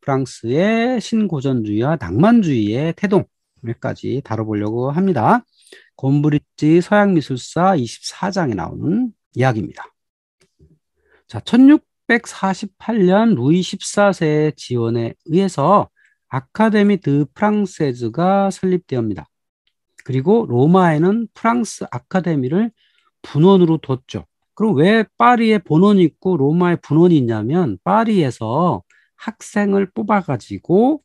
프랑스의 신고전주의와 낭만주의의 태동까지 다뤄보려고 합니다. 곰브리지 서양미술사 24장에 나오는 이야기입니다. 자, 1648년 루이 14세 의 지원에 의해서 아카데미 드 프랑세즈가 설립되었습니다. 그리고 로마에는 프랑스 아카데미를 분원으로 뒀죠. 그럼 왜 파리에 본원이 있고 로마에 분원이 있냐면 파리에서 학생을 뽑아가지고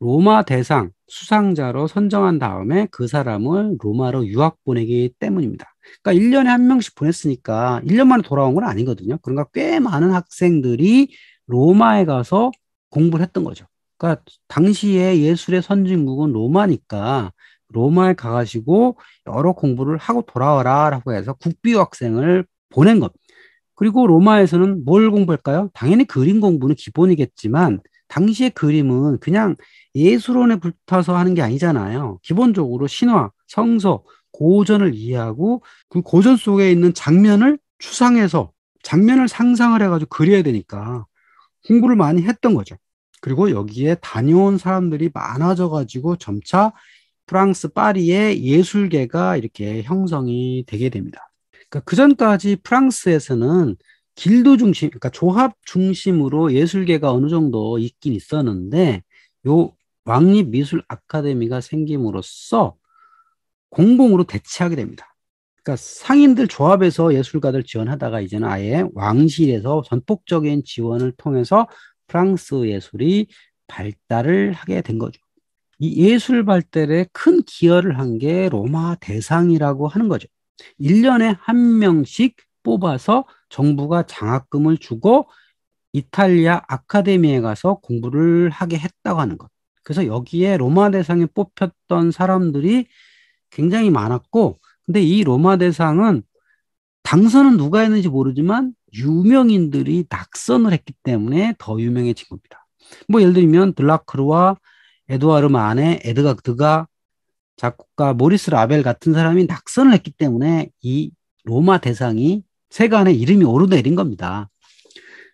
로마 대상 수상자로 선정한 다음에 그 사람을 로마로 유학 보내기 때문입니다. 그러니까 1년에 한 명씩 보냈으니까 1년 만에 돌아온 건 아니거든요. 그러니까 꽤 많은 학생들이 로마에 가서 공부를 했던 거죠. 그러니까 당시에 예술의 선진국은 로마니까 로마에 가가지고 여러 공부를 하고 돌아와라라고 해서 국비 학생을 보낸 겁니다. 그리고 로마에서는 뭘 공부할까요? 당연히 그림 공부는 기본이겠지만 당시의 그림은 그냥 예술원에 불타서 하는 게 아니잖아요. 기본적으로 신화, 성서, 고전을 이해하고 그 고전 속에 있는 장면을 추상해서 장면을 상상을 해가지고 그려야 되니까 공부를 많이 했던 거죠. 그리고 여기에 다녀온 사람들이 많아져가지고 점차 프랑스 파리의 예술계가 이렇게 형성이 되게 됩니다. 그러니까 그 전까지 프랑스에서는 길도 중심, 그러니까 조합 중심으로 예술계가 어느 정도 있긴 있었는데 요 왕립 미술 아카데미가 생김으로써 공공으로 대체하게 됩니다. 그러니까 상인들 조합에서 예술가들 지원하다가 이제는 아예 왕실에서 전폭적인 지원을 통해서 프랑스 예술이 발달을 하게 된 거죠. 이 예술 발달에 큰 기여를 한 게 로마 대상이라고 하는 거죠. 1년에한 명씩 뽑아서 정부가 장학금을 주고 이탈리아 아카데미에 가서 공부를 하게 했다고 하는 것. 그래서 여기에 로마 대상에 뽑혔던 사람들이 굉장히 많았고, 근데 이 로마 대상은 당선은 누가 했는지 모르지만 유명인들이 낙선을 했기 때문에 더 유명해진 겁니다. 뭐 예를 들면 들라크루와 에드와르 만의 에드가 드가 작곡가 모리스 라벨 같은 사람이 낙선을 했기 때문에 이 로마 대상이 세간의 이름이 오르내린 겁니다.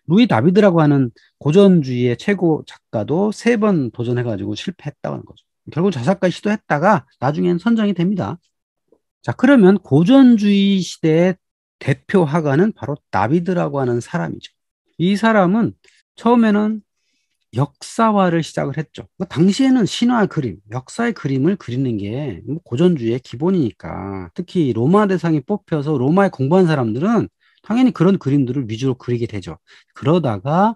루이 다비드라고 하는 고전주의의 최고 작가도 세 번 도전해가지고 실패했다고 하는 거죠. 결국 자작가의 시도했다가 나중엔 선정이 됩니다. 자, 그러면 고전주의 시대의 대표 화가는 바로 다비드라고 하는 사람이죠. 이 사람은 처음에는 역사화를 시작을 했죠. 그러니까 당시에는 신화 그림, 역사의 그림을 그리는 게 뭐 고전주의 기본이니까 특히 로마 대상이 뽑혀서 로마에 공부한 사람들은 당연히 그런 그림들을 위주로 그리게 되죠. 그러다가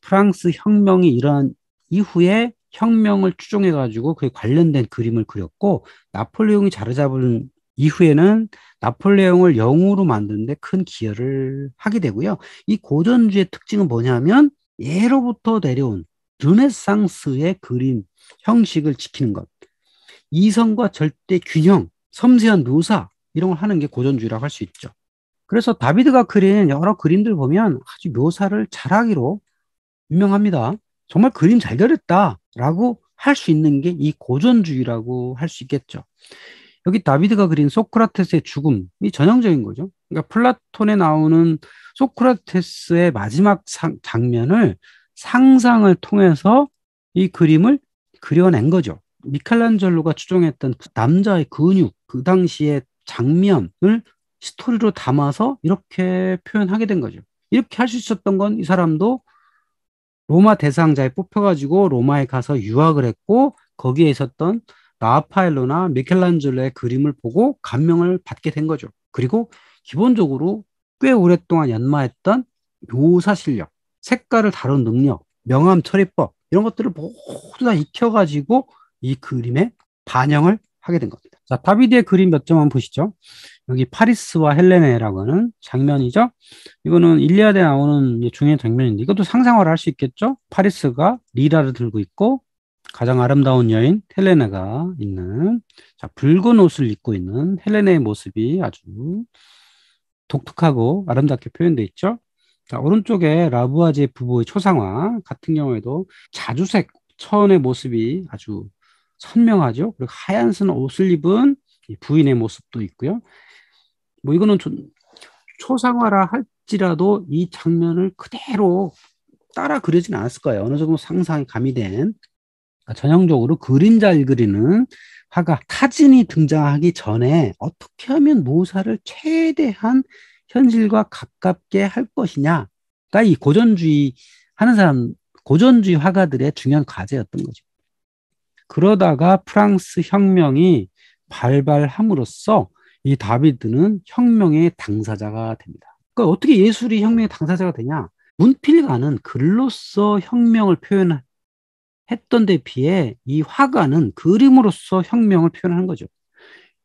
프랑스 혁명이 일어난 이후에 혁명을 추종해가지고 그에 관련된 그림을 그렸고 나폴레옹이 자르 잡은 이후에는 나폴레옹을 영웅으로 만드는데 큰 기여를 하게 되고요. 이 고전주의 특징은 뭐냐면 예로부터 내려온 르네상스의 그림 형식을 지키는 것, 이성과 절대 균형, 섬세한 묘사 이런 걸 하는 게 고전주의라고 할 수 있죠. 그래서 다비드가 그린 여러 그림들 보면 아주 묘사를 잘하기로 유명합니다. 정말 그림 잘 그렸다라고 할 수 있는 게 이 고전주의라고 할 수 있겠죠. 여기 다비드가 그린 소크라테스의 죽음이 전형적인 거죠. 그러니까 플라톤에 나오는 소크라테스의 마지막 상, 장면을 상상을 통해서 이 그림을 그려낸 거죠. 미켈란젤로가 추종했던 그 남자의 근육, 그 당시의 장면을 스토리로 담아서 이렇게 표현하게 된 거죠. 이렇게 할 수 있었던 건 이 사람도 로마 대상자에 뽑혀가지고 로마에 가서 유학을 했고 거기에 있었던 라파엘로나 미켈란젤로의 그림을 보고 감명을 받게 된 거죠. 그리고 기본적으로 꽤 오랫동안 연마했던 묘사 실력, 색깔을 다룬 능력, 명암 처리법 이런 것들을 모두 다 익혀가지고 이 그림에 반영을 하게 된 겁니다. 자, 다비드의 그림 몇 점한 보시죠. 여기 파리스와 헬레네라고 하는 장면이죠. 이거는 일리아드에 나오는 중요한 장면인데 이것도 상상화를 할 수 있겠죠. 파리스가 리라를 들고 있고 가장 아름다운 여인 헬레네가 있는 자, 붉은 옷을 입고 있는 헬레네의 모습이 아주 독특하고 아름답게 표현되어 있죠. 자, 오른쪽에 라부아제 부부의 초상화 같은 경우에도 자주색 천의 모습이 아주 선명하죠. 그리고 하얀 옷을 입은 부인의 모습도 있고요. 뭐 이거는 조, 초상화라 할지라도 이 장면을 그대로 따라 그려진 않았을 거예요. 어느 정도 상상이 가미된 아, 전형적으로 그림 자잘 그리는 화가 타진이 등장하기 전에 어떻게 하면 모사를 최대한 현실과 가깝게 할 것이냐가 이 고전주의 하는 사람, 고전주의 화가들의 중요한 과제였던 거죠. 그러다가 프랑스 혁명이 발발함으로써 이 다비드는 혁명의 당사자가 됩니다. 그러니까 어떻게 예술이 혁명의 당사자가 되냐? 문필가는 글로써 혁명을 표현하 했던 데 비해 이 화가는 그림으로써 혁명을 표현하는 거죠.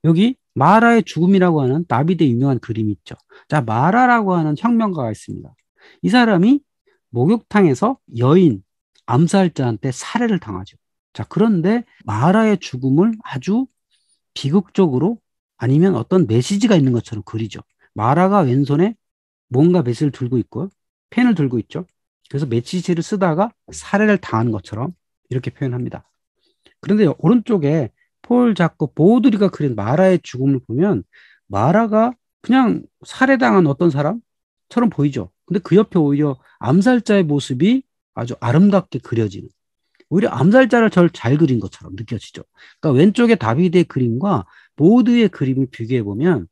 여기 마라의 죽음이라고 하는 나비의 유명한 그림이 있죠. 자, 마라라고 하는 혁명가가 있습니다. 이 사람이 목욕탕에서 여인, 암살자한테 살해를 당하죠. 자, 그런데 마라의 죽음을 아주 비극적으로 아니면 어떤 메시지가 있는 것처럼 그리죠. 마라가 왼손에 뭔가 메시지를 들고 있고 요 펜을 들고 있죠. 그래서 메시지를 쓰다가 살해를 당한 것처럼 이렇게 표현합니다. 그런데 오른쪽에 폴 자코 보드리가 그린 마라의 죽음을 보면 마라가 그냥 살해당한 어떤 사람처럼 보이죠. 근데 그 옆에 오히려 암살자의 모습이 아주 아름답게 그려지는 오히려 암살자를 절 잘 그린 것처럼 느껴지죠. 그러니까 왼쪽에 다비드의 그림과 보드의 그림을 비교해 보면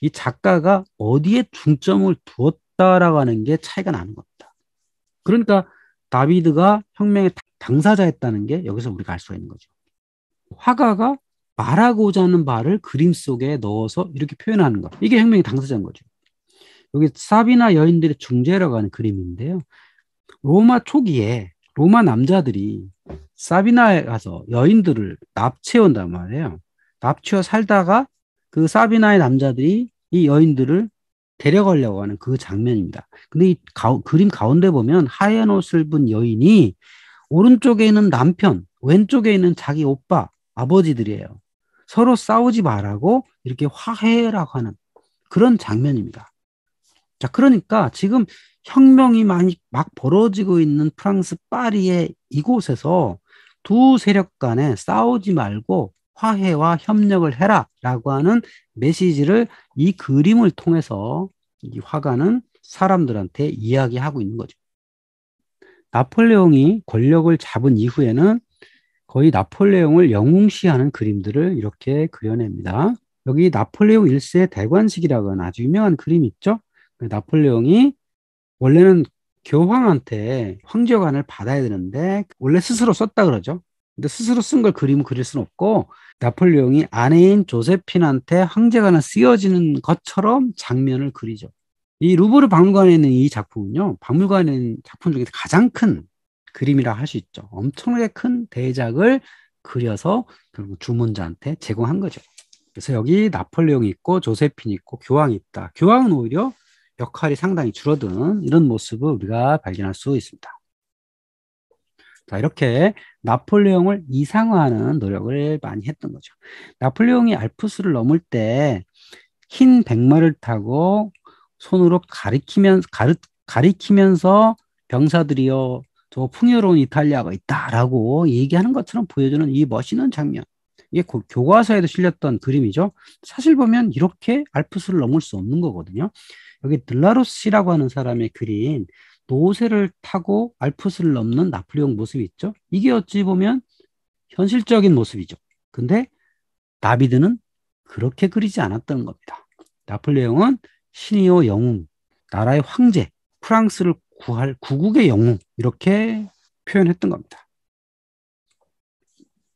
이 작가가 어디에 중점을 두었다라고 하는 게 차이가 나는 겁니다. 그러니까 다비드가 혁명의 당사자였다는 게 여기서 우리가 알 수가 있는 거죠. 화가가 말하고자 하는 말을 그림 속에 넣어서 이렇게 표현하는 것. 이게 혁명의 당사자인 거죠. 여기 사비나 여인들의 중재라고 하는 그림인데요. 로마 초기에 로마 남자들이 사비나에 가서 여인들을 납치해온단 말이에요. 납치어 살다가 그 사비나의 남자들이 이 여인들을 데려가려고 하는 그 장면입니다. 근데 이 가, 그림 가운데 보면 하얀 옷을 입은 여인이 오른쪽에 있는 남편, 왼쪽에 있는 자기 오빠, 아버지들이에요. 서로 싸우지 말라고 이렇게 화해라고 하는 그런 장면입니다. 자, 그러니까 지금 혁명이 많이 막 벌어지고 있는 프랑스 파리의 이곳에서 두 세력 간에 싸우지 말고 화해와 협력을 해라 라고 하는 메시지를 이 그림을 통해서 이 화가는 사람들한테 이야기하고 있는 거죠. 나폴레옹이 권력을 잡은 이후에는 거의 나폴레옹을 영웅시하는 그림들을 이렇게 그려냅니다. 여기 나폴레옹 1세 대관식이라는 아주 유명한 그림 있죠? 그 나폴레옹이 원래는 교황한테 황제관을 받아야 되는데 원래 스스로 썼다 그러죠. 근데 스스로 쓴 걸 그림 그릴 수는 없고 나폴레옹이 아내인 조세핀한테 황제관을 쓰여지는 것처럼 장면을 그리죠. 이 루브르 박물관에 있는 이 작품은요, 박물관에 있는 작품 중에서 가장 큰 그림이라 할 수 있죠. 엄청나게 큰 대작을 그려서 결국 주문자한테 제공한 거죠. 그래서 여기 나폴레옹이 있고 조세핀이 있고 교황이 있다. 교황은 오히려 역할이 상당히 줄어든 이런 모습을 우리가 발견할 수 있습니다. 자, 이렇게 나폴레옹을 이상화하는 노력을 많이 했던 거죠. 나폴레옹이 알프스를 넘을 때 흰 백마를 타고 손으로 가리키면 가르, 가리키면서 병사들이여 저 풍요로운 이탈리아가 있다라고 얘기하는 것처럼 보여주는 이 멋있는 장면. 이게 교과서에도 실렸던 그림이죠. 사실 보면 이렇게 알프스를 넘을 수 없는 거거든요. 여기 들라로스라고 하는 사람의 그린 노새를 타고 알프스를 넘는 나폴레옹 모습이 있죠. 이게 어찌 보면 현실적인 모습이죠. 근데 다비드는 그렇게 그리지 않았던 겁니다. 나폴레옹은 신이요 영웅, 나라의 황제, 프랑스를 구할 구국의 영웅 이렇게 표현했던 겁니다.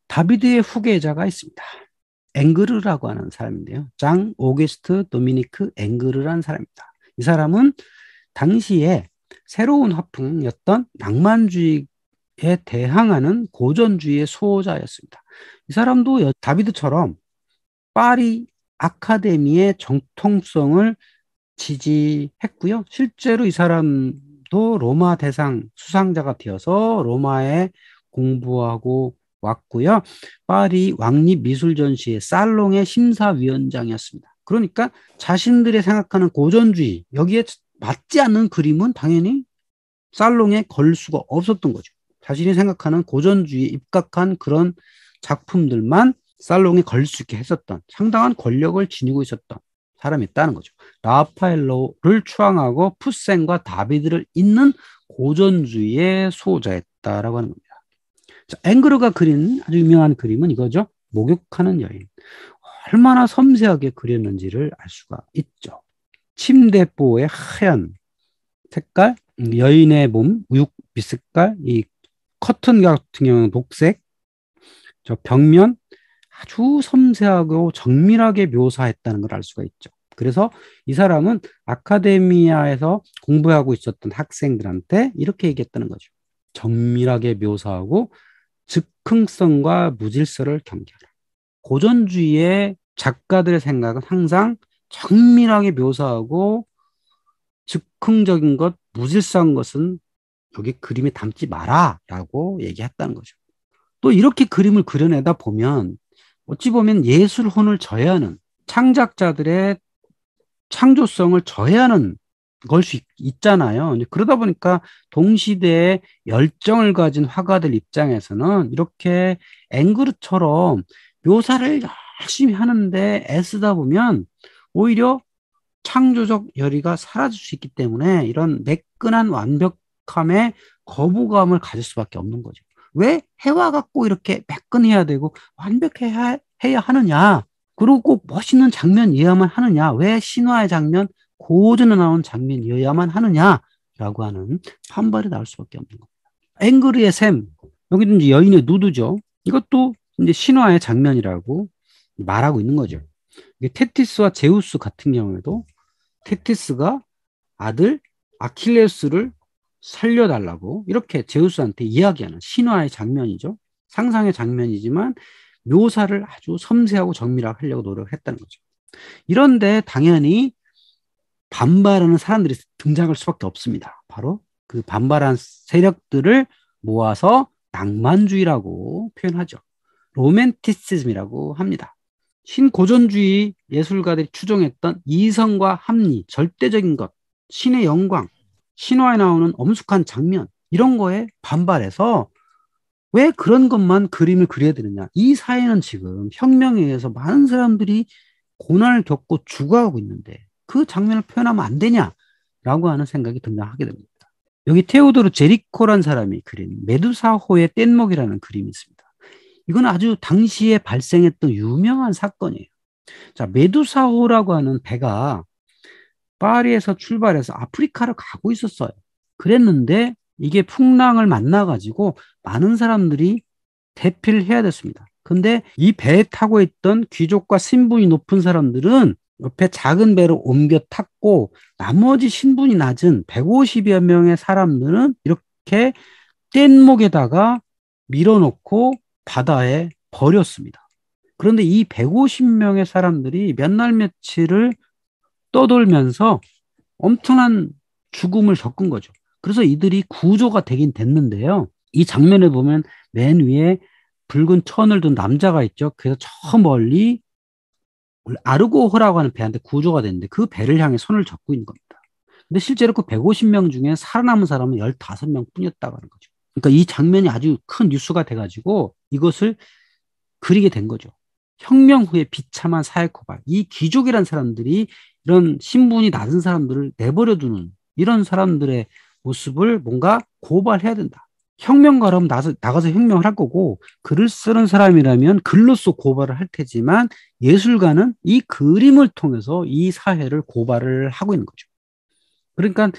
다비드의 후계자가 있습니다. 앵그르라고 하는 사람인데요. 장 오게스트 도미니크 앵그르라는 사람입니다. 이 사람은 당시에 새로운 화풍이었던 낭만주의에 대항하는 고전주의의 수호자였습니다. 이 사람도 다비드처럼 파리 아카데미의 정통성을 지지했고요. 실제로 이 사람도 로마 대상 수상자가 되어서 로마에 공부하고 왔고요. 파리 왕립 미술 전시회 살롱의 심사위원장이었습니다. 그러니까 자신들이 생각하는 고전주의 여기에 맞지 않는 그림은 당연히 살롱에 걸 수가 없었던 거죠. 자신이 생각하는 고전주의에 입각한 그런 작품들만 살롱에 걸 수 있게 했었던 상당한 권력을 지니고 있었던 사람이 있다는 거죠. 라파엘로를 추앙하고 푸센과 다비드를 잇는 고전주의의 소자였다라고 하는 겁니다. 자, 앵그르가 그린 아주 유명한 그림은 이거죠. 목욕하는 여인. 얼마나 섬세하게 그렸는지를 알 수가 있죠. 침대보의 하얀 색깔, 음, 여인의 몸, 우육 빛색깔, 이 커튼 같은 경우는 녹색, 저 벽면, 아주 섬세하고 정밀하게 묘사했다는 걸 알 수가 있죠. 그래서 이 사람은 아카데미아에서 공부하고 있었던 학생들한테 이렇게 얘기했다는 거죠. 정밀하게 묘사하고 즉흥성과 무질서를 경계하라. 고전주의의 작가들의 생각은 항상 정밀하게 묘사하고 즉흥적인 것, 무질서한 것은 여기 그림에 담지 마라 라고 얘기했다는 거죠. 또 이렇게 그림을 그려내다 보면 어찌 보면 예술혼을 저해하는 창작자들의 창조성을 저해하는 걸 수 있잖아요. 그러다 보니까 동시대에 열정을 가진 화가들 입장에서는 이렇게 앵그르처럼 묘사를 열심히 하는데 애쓰다 보면 오히려 창조적 열의가 사라질 수 있기 때문에 이런 매끈한 완벽함에 거부감을 가질 수밖에 없는 거죠. 왜 해와 같고 이렇게 매끈해야 되고 완벽해야 하느냐? 그리고 멋있는 장면이어야만 하느냐? 왜 신화의 장면, 고전에 나온 장면이어야만 하느냐? 라고 하는 판발이 나올 수밖에 없는 겁니다. 앵그리의 샘, 여기는 이제 여인의 누드죠. 이것도 이제 신화의 장면이라고 말하고 있는 거죠. 이게 테티스와 제우스 같은 경우에도 테티스가 아들 아킬레우스를 살려달라고 이렇게 제우스한테 이야기하는 신화의 장면이죠. 상상의 장면이지만 묘사를 아주 섬세하고 정밀하게 하려고 노력했다는 거죠. 이런데 당연히 반발하는 사람들이 등장할 수밖에 없습니다. 바로 그 반발한 세력들을 모아서 낭만주의라고 표현하죠. 로맨티시즘이라고 합니다. 신고전주의 예술가들이 추종했던 이성과 합리, 절대적인 것, 신의 영광, 신화에 나오는 엄숙한 장면 이런 거에 반발해서 왜 그런 것만 그림을 그려야 되느냐. 이 사회는 지금 혁명에 의해서 많은 사람들이 고난을 겪고 죽어가고 있는데 그 장면을 표현하면 안 되냐라고 하는 생각이 등장하게 됩니다. 여기 테오도르 제리코란 사람이 그린 메두사호의 뗏목이라는 그림이 있습니다. 이건 아주 당시에 발생했던 유명한 사건이에요. 자, 메두사호라고 하는 배가 파리에서 출발해서 아프리카를 가고 있었어요. 그랬는데 이게 풍랑을 만나가지고 많은 사람들이 대피를 해야 됐습니다. 근데 이 배에 타고 있던 귀족과 신분이 높은 사람들은 옆에 작은 배로 옮겨 탔고 나머지 신분이 낮은 150여 명의 사람들은 이렇게 뗏목에다가 밀어놓고 바다에 버렸습니다. 그런데 이 150명의 사람들이 몇 날 며칠을 떠돌면서 엄청난 죽음을 겪은 거죠. 그래서 이들이 구조가 되긴 됐는데요. 이장면을 보면 맨 위에 붉은 천을 둔 남자가 있죠. 그래서 저 멀리 아르고호라고 하는 배한테 구조가 됐는데 그 배를 향해 손을 잡고 있는 겁니다. 근데 실제로 그 150명 중에 살아남은 사람은 15명 뿐이었다고 하는 거죠. 그러니까 이 장면이 아주 큰 뉴스가 돼가지고 이것을 그리게 된 거죠. 혁명 후에 비참한 사회코바, 이 귀족이란 사람들이 이런 신분이 낮은 사람들을 내버려두는 이런 사람들의 모습을 뭔가 고발해야 된다. 혁명가라면 나서, 나가서 혁명을 할 거고 글을 쓰는 사람이라면 글로써 고발을 할 테지만 예술가는 이 그림을 통해서 이 사회를 고발을 하고 있는 거죠. 그러니까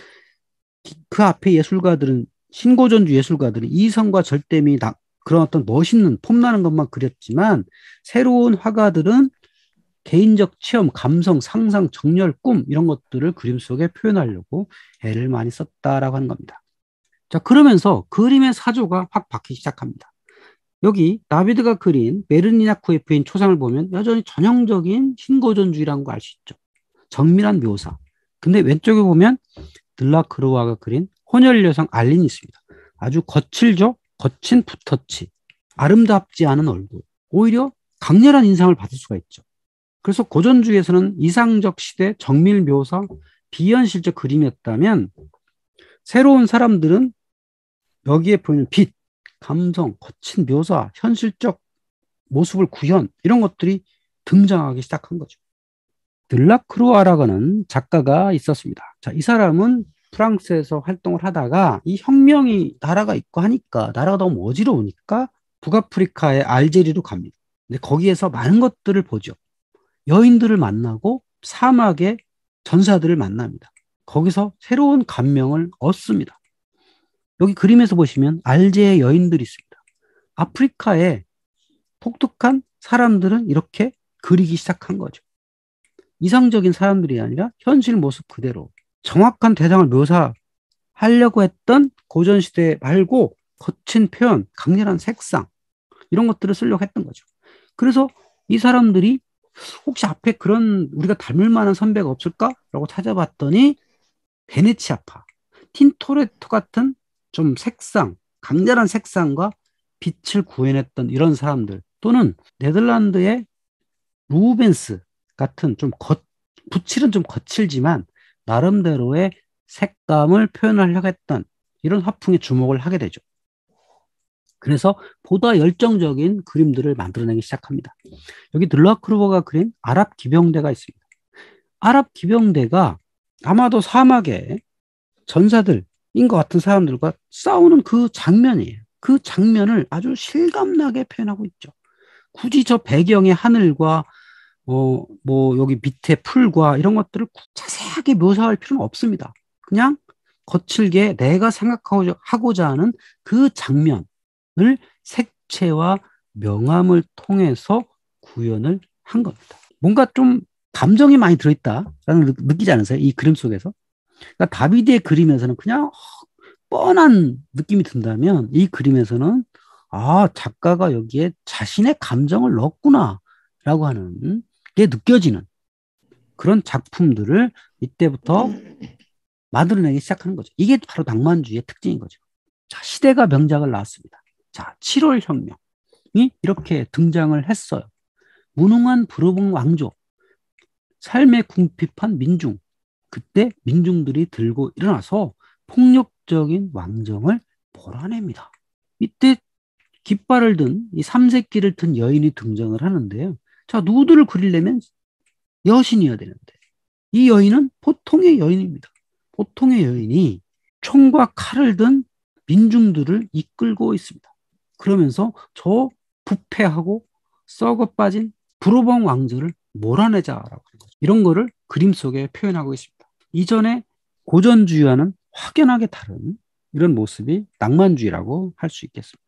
그 앞에 예술가들은 신고전주 예술가들은 이성과 절대미 그런 어떤 멋있는 폼나는 것만 그렸지만 새로운 화가들은 개인적 체험, 감성, 상상, 정렬꿈 이런 것들을 그림 속에 표현하려고 애를 많이 썼다라고 하는 겁니다. 자, 그러면서 그림의 사조가 확 바뀌기 시작합니다. 여기 나비드가 그린 메르니나쿠에프인 초상을 보면 여전히 전형적인 신고전주의라는 걸 알 수 있죠. 정밀한 묘사. 근데 왼쪽에 보면 들라크루아가 그린 혼혈여성 알린이 있습니다. 아주 거칠죠? 거친 붓터치. 아름답지 않은 얼굴. 오히려 강렬한 인상을 받을 수가 있죠. 그래서 고전주의에서는 이상적 시대, 정밀 묘사, 비현실적 그림이었다면 새로운 사람들은 여기에 보이는 빛, 감성, 거친 묘사, 현실적 모습을 구현 이런 것들이 등장하기 시작한 거죠. 들라크루아라고는 작가가 있었습니다. 자, 이 사람은 프랑스에서 활동을 하다가 이 혁명이 나라가 있고 하니까 나라가 너무 어지러우니까 북아프리카의 알제리로 갑니다. 근데 거기에서 많은 것들을 보죠. 여인들을 만나고 사막의 전사들을 만납니다. 거기서 새로운 감명을 얻습니다. 여기 그림에서 보시면 알제의 여인들이 있습니다. 아프리카의 독특한 사람들은 이렇게 그리기 시작한 거죠. 이상적인 사람들이 아니라 현실 모습 그대로 정확한 대상을 묘사하려고 했던 고전시대 말고 거친 표현, 강렬한 색상, 이런 것들을 쓰려고 했던 거죠. 그래서 이 사람들이 혹시 앞에 그런 우리가 닮을 만한 선배가 없을까라고 찾아봤더니 베네치아파, 틴토레토 같은 좀 색상, 강렬한 색상과 빛을 구현했던 이런 사람들 또는 네덜란드의 루벤스 같은 좀 겉, 붓칠은좀 거칠지만 나름대로의 색감을 표현하려고 했던 이런 화풍에 주목을 하게 되죠. 그래서 보다 열정적인 그림들을 만들어내기 시작합니다. 여기 들락크루버가 그린 아랍 기병대가 있습니다. 아랍 기병대가 아마도 사막에 전사들인 것 같은 사람들과 싸우는 그 장면이에요. 그 장면을 아주 실감나게 표현하고 있죠. 굳이 저 배경의 하늘과 어, 뭐 여기 밑에 풀과 이런 것들을 자세하게 묘사할 필요는 없습니다. 그냥 거칠게 내가 생각하고자 하는 그 장면, 을 색채와 명암을 통해서 구현을 한 겁니다. 뭔가 좀 감정이 많이 들어있다라는 느끼지 않으세요? 이 그림 속에서? 그러니까 다비드의 그림에서는 그냥 어, 뻔한 느낌이 든다면 이 그림에서는 아 작가가 여기에 자신의 감정을 넣었구나라고 하는 게 느껴지는 그런 작품들을 이때부터 만들어내기 시작하는 거죠. 이게 바로 낭만주의의 특징인 거죠. 자 시대가 명작을 낳았습니다. 자, 7월 혁명이 이렇게 등장을 했어요. 무능한 부르봉 왕조, 삶에 궁핍한 민중, 그때 민중들이 들고 일어나서 폭력적인 왕정을 몰아냅니다. 이때 깃발을 든 이 삼색기를 든 여인이 등장을 하는데요. 자, 누드를 그리려면 여신이어야 되는데 이 여인은 보통의 여인입니다. 보통의 여인이 총과 칼을 든 민중들을 이끌고 있습니다. 그러면서 저 부패하고 썩어 빠진 브로번 왕조를 몰아내자라고 이런 거를 그림 속에 표현하고 있습니다. 이전에 고전주의와는 확연하게 다른 이런 모습이 낭만주의라고 할 수 있겠습니다.